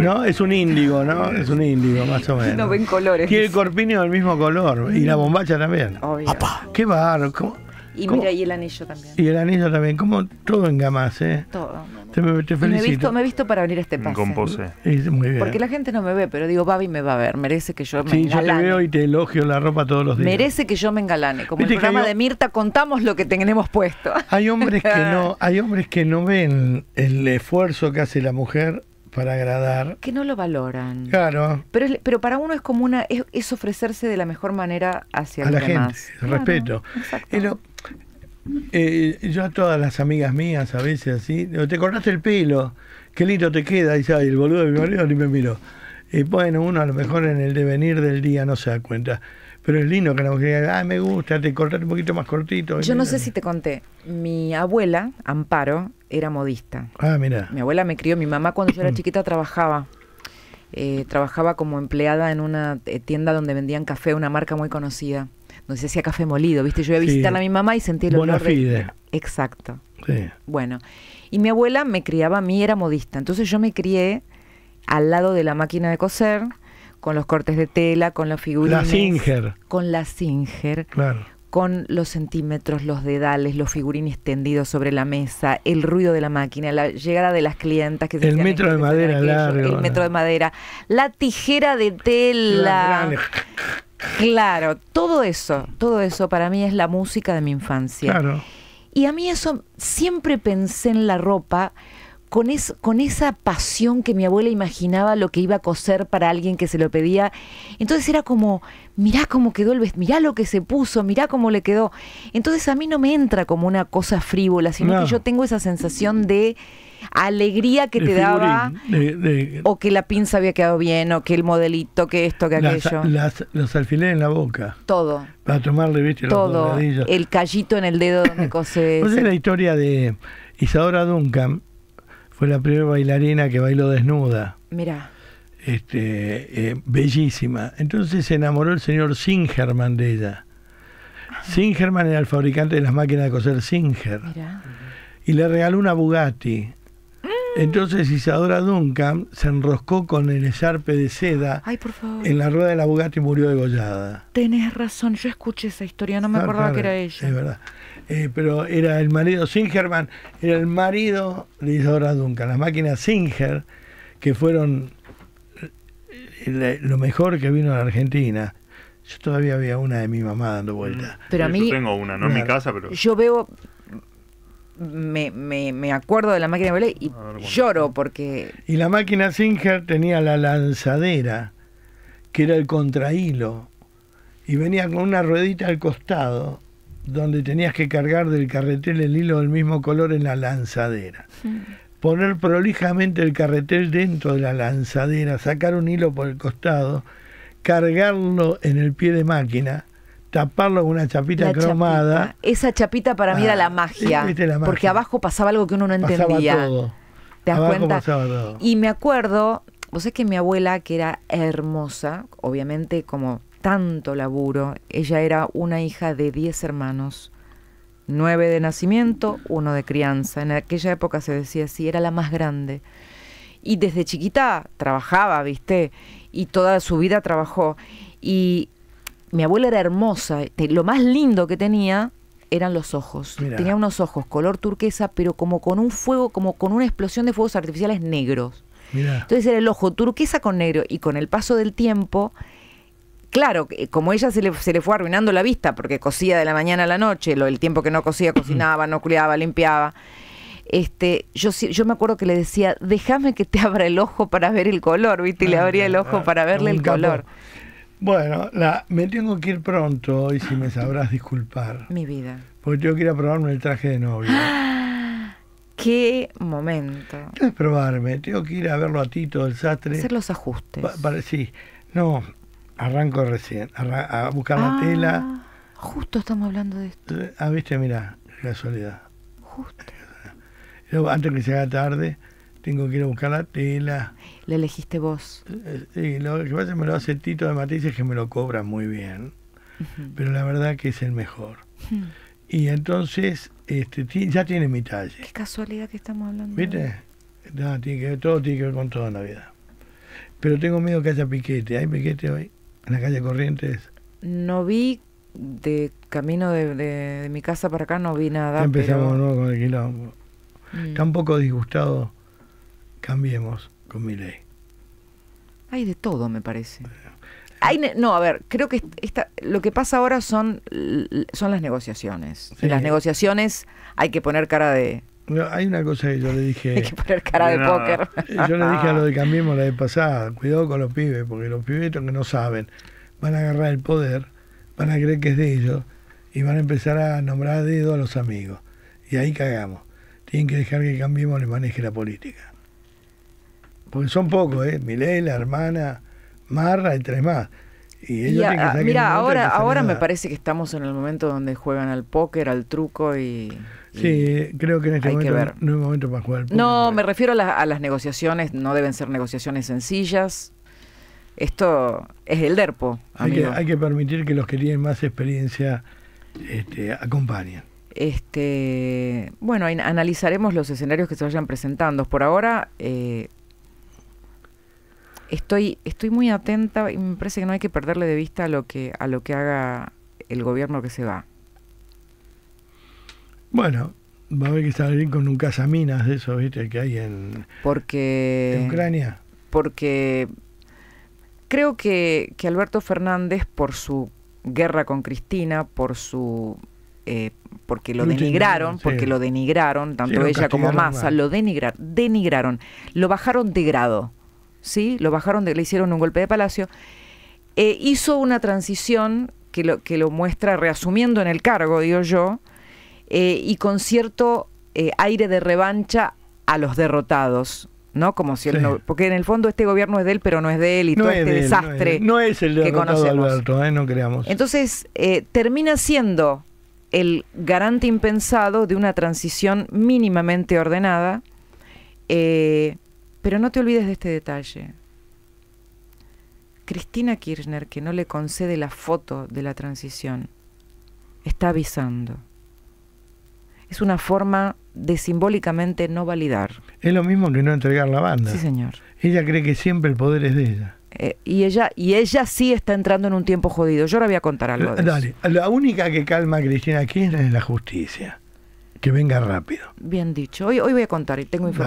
No, es un índigo, ¿no? Es un índigo, más o menos. No ven colores. Tiene el corpiño del mismo color y la bombacha también. Obvio. ¡Qué barco! Y mira, y el anillo también. Y el anillo también, como todo en gamas, ¿eh? Todo. Te, felicito. Me he, visto, para venir a este pase. Con pose. muy bien. Porque la gente no me ve, pero digo, Babi me va a ver, merece que yo me engalane. Sí, yo te veo y te elogio la ropa todos los días. Merece que yo me engalane. Como el programa de Mirta, contamos lo que tenemos puesto. Hay hombres que no, hay hombres que no ven el esfuerzo que hace la mujer para agradar. Que no lo valoran. Claro. Pero, pero para uno es como una. Es, ofrecerse de la mejor manera hacia a la gente. respeto. Pero, eh, yo a todas las amigas mías a veces así, te cortaste el pelo, qué lindo te queda, y el boludo de mi marido ni me miró. Y bueno, uno a lo mejor en el devenir del día no se da cuenta. Pero es lindo que la mujer ah, me gusta, te cortar un poquito más cortito. Yo no sé si te conté, mi abuela, Amparo, era modista. Ah, mira. Mi abuela me crió, mi mamá cuando yo era chiquita trabajaba. Eh, trabajaba como empleada en una eh, tienda donde vendían café, una marca muy conocida. Donde se hacía café molido, ¿viste? Yo iba a visitar a mi mamá y sentí el olor. De... Exacto. Sí. Bueno, y mi abuela me criaba a mí, era modista. Entonces yo me crié al lado de la máquina de coser con los cortes de tela, con los figurines. La Singer. Con la Singer. Claro. Con los centímetros, los dedales, los figurines tendidos sobre la mesa, el ruido de la máquina, la llegada de las clientas que se El metro de madera largo. El metro de madera. La tijera de tela. Claro, todo eso, todo eso para mí es la música de mi infancia. Claro. Y a mí eso siempre pensé en la ropa con, con esa pasión que mi abuela imaginaba lo que iba a coser para alguien que se lo pedía. Entonces era como, mirá cómo quedó el vestido, mirá lo que se puso, mirá cómo le quedó. Entonces a mí no me entra como una cosa frívola, sino que yo tengo esa sensación de alegría que te daba o que la pinza había quedado bien o que el modelito que esto que aquello los alfileres en la boca todo para tomarle todo el callito en el dedo donde cose es la historia de Isadora Duncan fue la primera bailarina que bailó desnuda. Mirá. Este, eh, bellísima. Entonces se enamoró el señor Singerman de ella. Singerman era el fabricante de las máquinas de coser Singer. Mirá. Y le regaló una Bugatti. Mm. Entonces Isadora Duncan se enroscó con el Sharpe de seda en la rueda de la Bugatti y murió degollada. Tenés razón, yo escuché esa historia, no me acordaba que era ella. Es verdad. Eh, pero era el marido Singerman, era el marido de Isadora Duncan. Las máquinas Singer, que fueron eh, lo mejor que vino a la Argentina. Yo todavía había una de mi mamá dando vuelta. Mm. Pero a mí, yo tengo una, no en mi casa, pero. Yo veo. Me, me, acuerdo de la máquina y lloro porque. Y la máquina Singer tenía la lanzadera, que era el contrahilo, y venía con una ruedita al costado donde tenías que cargar del carretel el hilo del mismo color en la lanzadera. Mm. Poner prolijamente el carretel dentro de la lanzadera, sacar un hilo por el costado, cargarlo en el pie de máquina, taparlo con una chapita cromada. Esa chapita para mí era ah, la magia, porque abajo pasaba algo que uno no entendía. ¿Te das Y me acuerdo, vos sabés que mi abuela, que era hermosa, obviamente como tanto laburo. Ella era una hija de 10 hermanos, nueve de nacimiento, uno de crianza. En aquella época se decía así, era la más grande. Y desde chiquita trabajaba, viste, y toda su vida trabajó. Y mi abuela era hermosa, lo más lindo que tenía eran los ojos. Tenía unos ojos color turquesa, pero como con un fuego, como con una explosión de fuegos artificiales negros. Entonces era el ojo turquesa con negro y con el paso del tiempo claro, eh, como ella se le, se le fue arruinando la vista porque cosía de la mañana a la noche, lo, el tiempo que no cosía, cocinaba, no cuidaba, limpiaba. Este, yo, yo me acuerdo que le decía, déjame que te abra el ojo para ver el color, ¿viste? le abría el ojo ah, para verle el color. Bueno, la, me tengo que ir pronto hoy, si me sabrás disculpar. Mi vida. Porque yo quiero ir a probarme el traje de novia. ¡Qué momento! No es probarme, tengo que ir a verlo a Tito, el sastre. Hacer los ajustes. sí, no, Arranco recién, a buscar la ah, tela. Justo estamos hablando de esto. Ah, viste, mira, casualidad. Justo. antes que se haga tarde, tengo que ir a buscar la tela. ¿La elegiste vos? Eh, eh, sí, lo que pasa es que me lo hace Tito de Matices, que me lo cobra muy bien. Pero la verdad que es el mejor. Hmm. Y entonces, este, ya tiene mi talla Qué casualidad que estamos hablando. ¿Viste? tiene que todo tiene que ver con toda la vida. Pero tengo miedo que haya piquete. ¿Hay piquete hoy? en la calle Corrientes? No vi de camino de, mi casa para acá, no vi nada. Empezamos pero... con el quilombo. Mm. Tampoco disgustado, cambiemos con mi ley. Hay de todo, me parece. no, a ver, creo que lo que pasa ahora son, son las negociaciones. las negociaciones hay que poner cara de, hay una cosa que yo le dije. Hay que poner cara de póker. Yo le dije a lo de Cambiemos la vez pasada: cuidado con los pibes, porque los pibes que no saben van a agarrar el poder, van a creer que es de ellos y van a empezar a nombrar dedo a los amigos. Y ahí cagamos. Tienen que dejar que Cambiemos les maneje la política. Porque son pocos, ¿eh? Milei, la hermana, Marra y tres más. Y mira, ahora, ahora me parece que estamos en el momento donde juegan al póker, al truco y... sí, creo que en este momento no es momento para jugar No, me refiero a, las negociaciones, no deben ser negociaciones sencillas. Esto es el DERPO. Hay que, permitir que los que tienen más experiencia este, acompañen. Este, bueno, analizaremos los escenarios que se vayan presentando. Por ahora, eh, estoy, estoy muy atenta y me parece que no hay que perderle de vista a lo que, a lo que haga el gobierno que se va. Bueno, va a haber que estar bien con un casaminas de eso, ¿viste? Que hay en, porque, Ucrania. Porque creo que, Alberto Fernández, por su guerra con Cristina, por su. Eh, porque lo denigraron, porque lo denigraron, tanto ella como Massa, lo denigraron, denigraron, lo bajaron de grado lo bajaron, de, le hicieron un golpe de palacio, eh, hizo una transición que lo, que lo muestra reasumiendo en el cargo, digo yo, eh, y con cierto eh, aire de revancha a los derrotados. ¿no? Como si no, porque en el fondo este gobierno es de él, pero no es de él y no todo este desastre el que conocemos. Alberto, no creamos. Entonces termina siendo el garante impensado de una transición mínimamente ordenada pero no te olvides de este detalle. Cristina Kirchner, que no le concede la foto de la transición, está avisando. Es una forma de simbólicamente no validar. Es lo mismo que no entregar la banda. Sí, señor. Ella cree que siempre el poder es de ella. Eh, y ella y ella sí está entrando en un tiempo jodido. Yo ahora voy a contar algo. Dale, la única que calma a Cristina Kirchner es la justicia. Que venga rápido. Bien dicho. hoy voy a contar y tengo información.